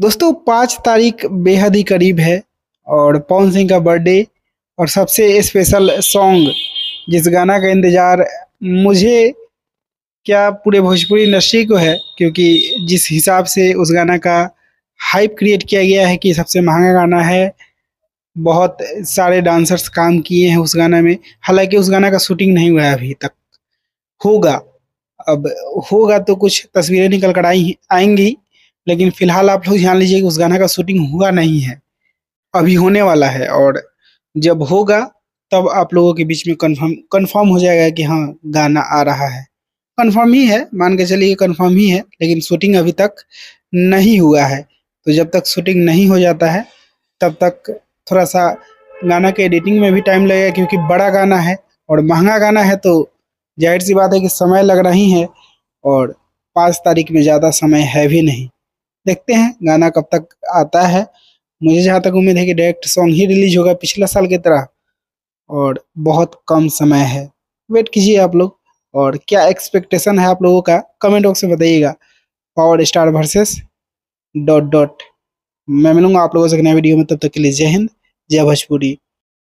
दोस्तों पाँच तारीख बेहद ही करीब है और पवन सिंह का बर्थडे और सबसे स्पेशल सॉन्ग जिस गाना का इंतज़ार मुझे क्या पूरे भोजपुरी इंडस्ट्री को है क्योंकि जिस हिसाब से उस गाना का हाइप क्रिएट किया गया है कि सबसे महंगा गाना है बहुत सारे डांसर्स काम किए हैं उस गाना में हालांकि उस गाना का शूटिंग नहीं हुआ है अभी तक होगा अब होगा तो कुछ तस्वीरें निकल कर आई आएंगी लेकिन फिलहाल आप लोग जान लीजिए कि उस गाना का शूटिंग हुआ नहीं है अभी होने वाला है और जब होगा तब आप लोगों के बीच में कंफर्म कंफर्म हो जाएगा कि हाँ गाना आ रहा है कंफर्म ही है मान के चलिए कंफर्म ही है लेकिन शूटिंग अभी तक नहीं हुआ है तो जब तक शूटिंग नहीं हो जाता है तब तक थोड़ा सा गाना के एडिटिंग में भी टाइम लगेगा क्योंकि बड़ा गाना है और महंगा गाना है तो जाहिर सी बात है कि समय लग रही है और पाँच तारीख में ज़्यादा समय है भी नहीं देखते हैं गाना कब तक आता है मुझे जहाँ तक उम्मीद है कि डायरेक्ट सॉन्ग ही रिलीज होगा पिछले साल की तरह और बहुत कम समय है वेट कीजिए आप लोग और क्या एक्सपेक्टेशन है आप लोगों का कमेंट बॉक्स में बताइएगा power star versus dot dot मैं मिलूंगा आप लोगों से नए वीडियो में तब तक के लिए जय हिंद जय भोजपुरी